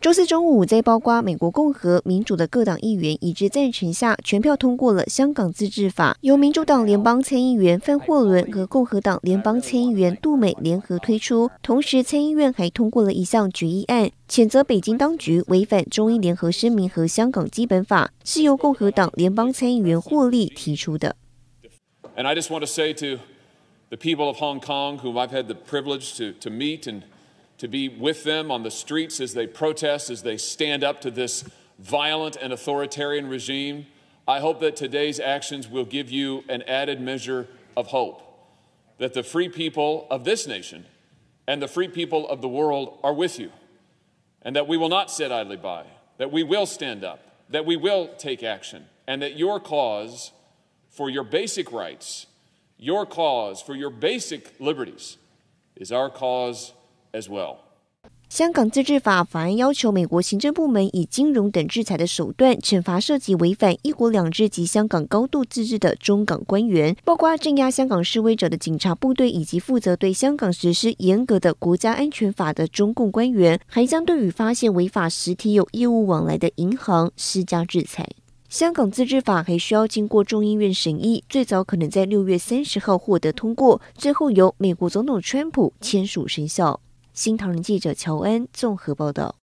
周四中午，在包括美国共和、民主的各党议员一致赞成下，全票通过了《香港自治法》，由民主党联邦参议员范霍伦和共和党联邦参议员杜美联合推出。同时，参议院还通过了一项决议案，谴责北京当局违反中英联合声明和香港基本法，是由共和党联邦参议员霍利提出的。And I just want to say to the people of Hong Kong, whom I've had the privilege to to meet and to be with them on the streets as they protest, as they stand up to this violent and authoritarian regime. I hope that today's actions will give you an added measure of hope that the free people of this nation and the free people of the world are with you, and that we will not sit idly by, that we will stand up, that we will take action, and that your cause for your basic rights, your cause for your basic liberties, is our cause 香港自治法法案要求美国行政部门以金融等制裁的手段惩罚涉及违反“一国两制”及香港高度自治的中港官员，包括镇压香港示威者的警察部队以及负责对香港实施严格的国家安全法的中共官员，还将对与发现违法实体有业务往来的银行施加制裁。香港自治法还需要经过众议院审议，最早可能在六月三十号获得通过，最后由美国总统川普签署生效。新唐人记者乔恩综合报道。